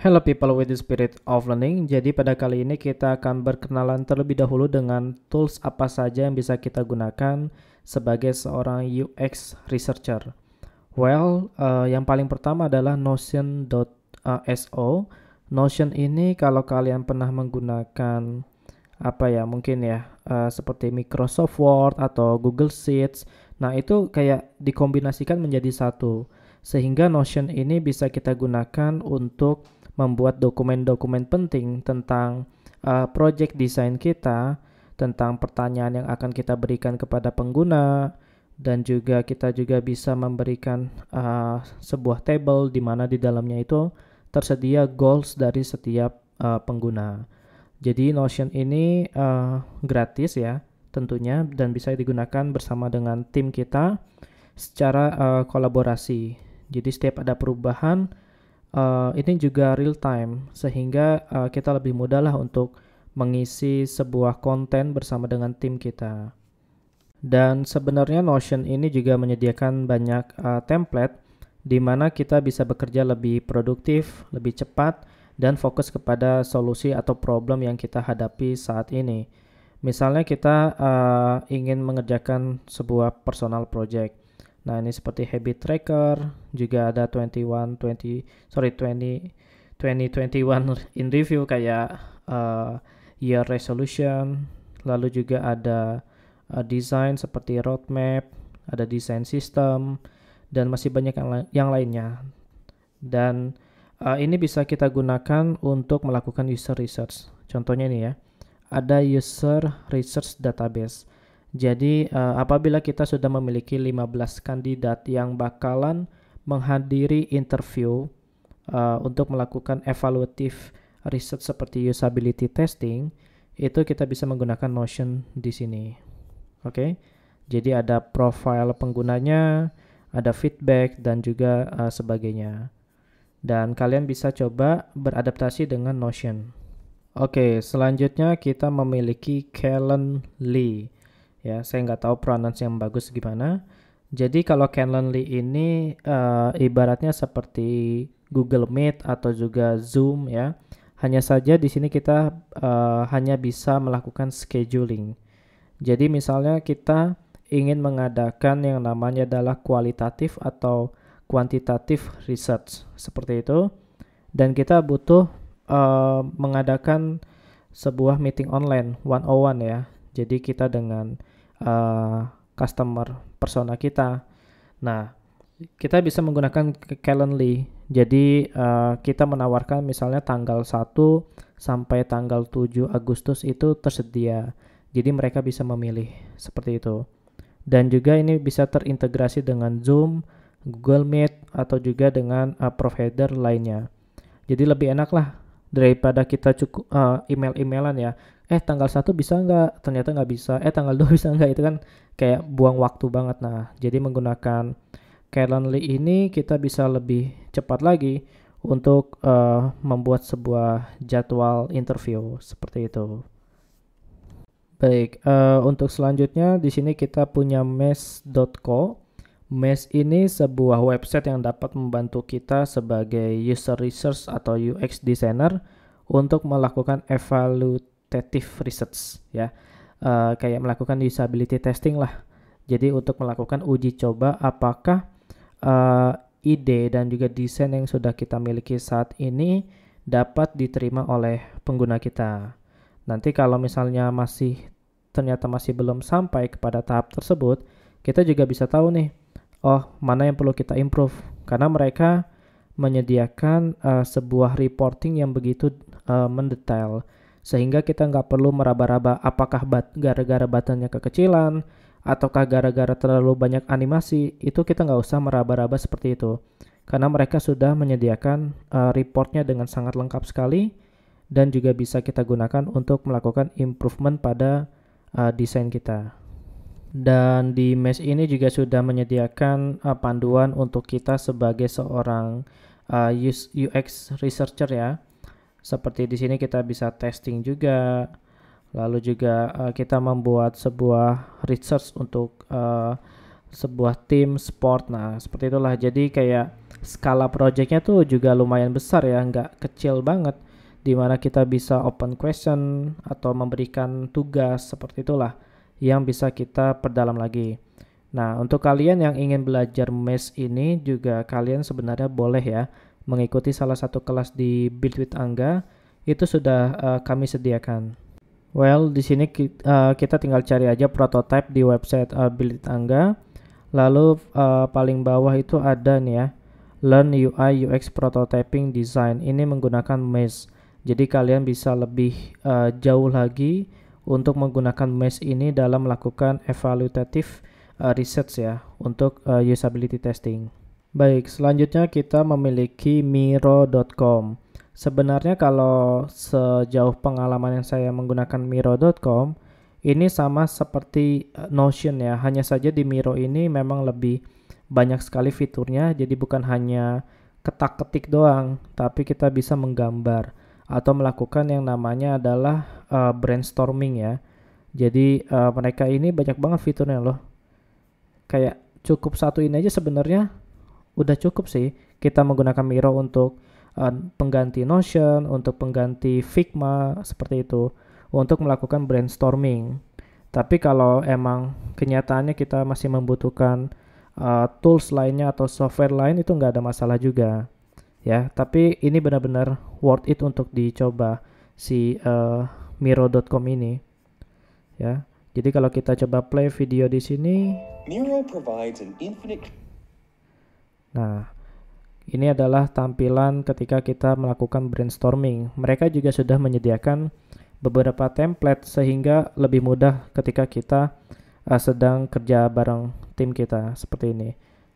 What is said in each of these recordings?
Hello people with the spirit of learning. Jadi pada kali ini kita akan berkenalan terlebih dahulu dengan tools apa saja yang bisa kita gunakan sebagai seorang UX researcher. Well, uh, yang paling pertama adalah notion.so. Eh, Notion ini kalau kalian pernah menggunakan apa ya mungkin ya uh, seperti Microsoft Word atau Google Sheets. Nah itu kayak dikombinasikan menjadi satu sehingga Notion ini bisa kita gunakan untuk membuat dokumen-dokumen penting tentang uh, project design kita, tentang pertanyaan yang akan kita berikan kepada pengguna, dan juga kita juga bisa memberikan uh, sebuah table di mana di dalamnya itu tersedia goals dari setiap uh, pengguna. Jadi Notion ini uh, gratis ya tentunya dan bisa digunakan bersama dengan tim kita secara uh, kolaborasi. Jadi setiap ada perubahan uh, ini juga real time sehingga uh, kita lebih mudah lah untuk mengisi sebuah konten bersama dengan tim kita. Dan sebenarnya Notion ini juga menyediakan banyak uh, template di mana kita bisa bekerja lebih produktif, lebih cepat, dan fokus kepada solusi atau problem yang kita hadapi saat ini. Misalnya kita uh, ingin mengerjakan sebuah personal project. Nah, ini seperti habit tracker, juga ada 21 20 sorry 20 2021 in review kayak uh, year resolution, lalu juga ada uh, eh, desain seperti roadmap, ada design system dan masih banyak yang, la yang lainnya. Dan Uh, ini bisa kita gunakan untuk melakukan user research. Contohnya ini ya, ada user research database. Jadi uh, apabila kita sudah memiliki 15 kandidat yang bakalan menghadiri interview uh, untuk melakukan evaluatif research seperti usability testing, itu kita bisa menggunakan Notion di sini. Oke. Okay? Jadi ada profile penggunanya, ada feedback dan juga uh, sebagainya dan kalian bisa coba beradaptasi dengan Notion. Oke, selanjutnya kita memiliki Lee. Ya, saya nggak tahu pronounce yang bagus gimana. Jadi kalau Lee ini uh, ibaratnya seperti Google Meet atau juga Zoom ya. Hanya saja di sini kita uh, hanya bisa melakukan scheduling. Jadi misalnya kita ingin mengadakan yang namanya adalah kualitatif atau quantitative research seperti itu dan kita butuh uh, mengadakan sebuah meeting online one on one ya jadi kita dengan uh, customer persona kita nah kita bisa menggunakan Calendly jadi uh, kita menawarkan misalnya tanggal 1 sampai tanggal 7 Agustus itu tersedia jadi mereka bisa memilih seperti itu dan juga ini bisa terintegrasi dengan Zoom, Google Meet atau juga dengan uh, provider lainnya. Jadi lebih enak lah daripada kita cukup uh, email-emailan ya. Eh tanggal satu bisa nggak? Ternyata nggak bisa. Eh tanggal 2 bisa nggak? Itu kan kayak buang waktu banget. Nah, jadi menggunakan Calendly ini kita bisa lebih cepat lagi untuk uh, membuat sebuah jadwal interview seperti itu. Baik, uh, untuk selanjutnya di sini kita punya mes.co mes ini sebuah website yang dapat membantu kita sebagai user research atau UX designer untuk melakukan evaluative research ya. Uh, kayak melakukan usability testing lah. Jadi untuk melakukan uji coba apakah uh, ide dan juga desain yang sudah kita miliki saat ini dapat diterima oleh pengguna kita. Nanti kalau misalnya masih ternyata masih belum sampai kepada tahap tersebut, kita juga bisa tahu nih oh mana yang perlu kita improve karena mereka menyediakan uh, sebuah reporting yang begitu uh, mendetail sehingga kita nggak perlu meraba-raba apakah bat, gara-gara batannya kekecilan ataukah gara-gara terlalu banyak animasi itu kita nggak usah meraba-raba seperti itu karena mereka sudah menyediakan uh, reportnya dengan sangat lengkap sekali dan juga bisa kita gunakan untuk melakukan improvement pada uh, desain kita dan di mesh ini juga sudah menyediakan uh, panduan untuk kita sebagai seorang uh, eh, UX researcher ya. Seperti di sini kita bisa testing juga, lalu juga uh, kita membuat sebuah research untuk uh, sebuah tim sport. Nah, seperti itulah. Jadi kayak skala projectnya tuh juga lumayan besar ya, nggak kecil banget. Dimana kita bisa open question atau memberikan tugas seperti itulah yang bisa kita perdalam lagi. Nah, untuk kalian yang ingin belajar mesh ini juga kalian sebenarnya boleh ya mengikuti salah satu kelas di Build with Angga itu sudah uh, kami sediakan. Well, di sini kita, uh, eh, kita tinggal cari aja prototype di website uh, Build with Angga. Lalu uh, paling bawah itu ada nih ya, Learn UI UX Prototyping Design. Ini menggunakan mesh. Jadi kalian bisa lebih uh, jauh lagi untuk menggunakan mesh ini dalam melakukan evaluatif uh, eh, research ya untuk uh, usability testing. Baik, selanjutnya kita memiliki miro.com. Sebenarnya kalau sejauh pengalaman yang saya menggunakan miro.com ini sama seperti eh, Notion ya, hanya saja di Miro ini memang lebih banyak sekali fiturnya, jadi bukan hanya ketak-ketik doang, tapi kita bisa menggambar atau melakukan yang namanya adalah uh, brainstorming ya. Jadi uh, mereka ini banyak banget fiturnya loh. Kayak cukup satu ini aja sebenarnya udah cukup sih kita menggunakan Miro untuk uh, pengganti Notion, untuk pengganti Figma seperti itu untuk melakukan brainstorming. Tapi kalau emang kenyataannya kita masih membutuhkan uh, tools lainnya atau software lain itu nggak ada masalah juga ya tapi ini benar-benar worth it untuk dicoba si uh, eh, miro.com ini ya jadi kalau kita coba play video di sini Miro provides an infinite nah ini adalah tampilan ketika kita melakukan brainstorming mereka juga sudah menyediakan beberapa template sehingga lebih mudah ketika kita uh, sedang kerja bareng tim kita seperti ini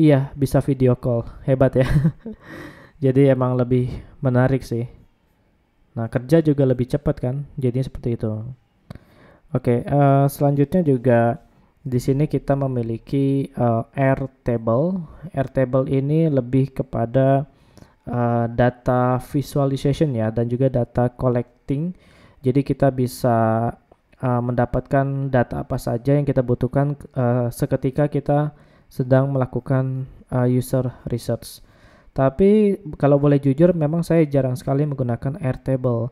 iya bisa video call hebat ya jadi emang lebih menarik sih nah kerja juga lebih cepat kan Jadi seperti itu oke uh, selanjutnya juga di sini kita memiliki uh, eh, R table R table ini lebih kepada uh, data visualization ya dan juga data collecting jadi kita bisa uh, mendapatkan data apa saja yang kita butuhkan uh, seketika kita sedang melakukan uh, user research. Tapi kalau boleh jujur memang saya jarang sekali menggunakan Airtable.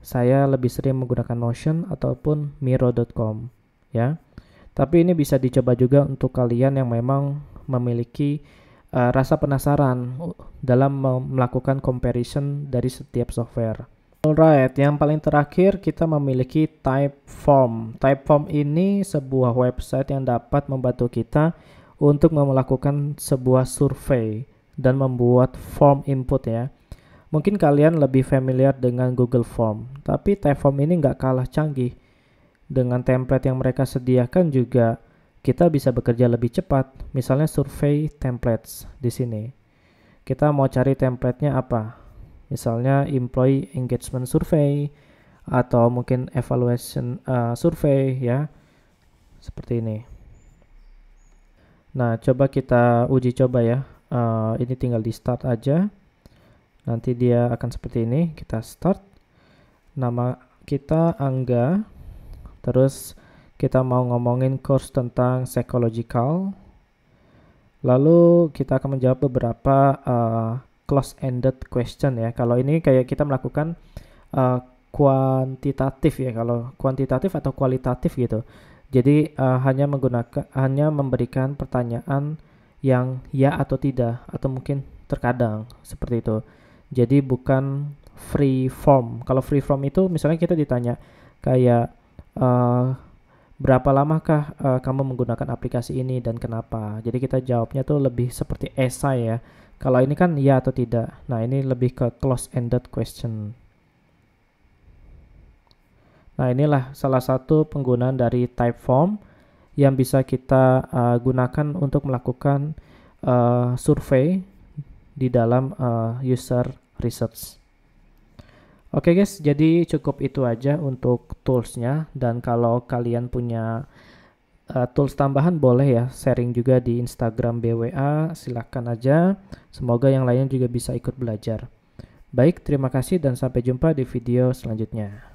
Saya lebih sering menggunakan Notion ataupun Miro.com ya. Tapi ini bisa dicoba juga untuk kalian yang memang memiliki uh, rasa penasaran uh, dalam melakukan comparison dari setiap software. Alright, yang paling terakhir kita memiliki Typeform. Typeform ini sebuah website yang dapat membantu kita untuk melakukan sebuah survei dan membuat form input ya. Mungkin kalian lebih familiar dengan Google Form, tapi Typeform ini nggak kalah canggih. Dengan template yang mereka sediakan juga kita bisa bekerja lebih cepat. Misalnya survei templates di sini. Kita mau cari templatenya apa? Misalnya employee engagement survey atau mungkin evaluation uh, survey ya. Seperti ini. Nah, coba kita uji coba ya uh, ini tinggal di start aja nanti dia akan seperti ini kita start nama kita Angga terus kita mau ngomongin course tentang psychological lalu kita akan menjawab beberapa uh, close-ended question ya kalau ini kayak kita melakukan uh, kuantitatif ya kalau kuantitatif atau kualitatif gitu jadi uh, hanya menggunakan hanya memberikan pertanyaan yang ya atau tidak atau mungkin terkadang seperti itu. Jadi bukan free form. Kalau free form itu misalnya kita ditanya kayak uh, berapa lamakah uh, kamu menggunakan aplikasi ini dan kenapa. Jadi kita jawabnya tuh lebih seperti esai ya. Kalau ini kan ya atau tidak. Nah, ini lebih ke close ended question. Nah, inilah salah satu penggunaan dari type form yang bisa kita uh, gunakan untuk melakukan uh, survei di dalam uh, user research. Oke okay guys, jadi cukup itu aja untuk toolsnya dan kalau kalian punya uh, tools tambahan boleh ya sharing juga di Instagram BWA, silahkan aja. Semoga yang lainnya juga bisa ikut belajar. Baik, terima kasih dan sampai jumpa di video selanjutnya.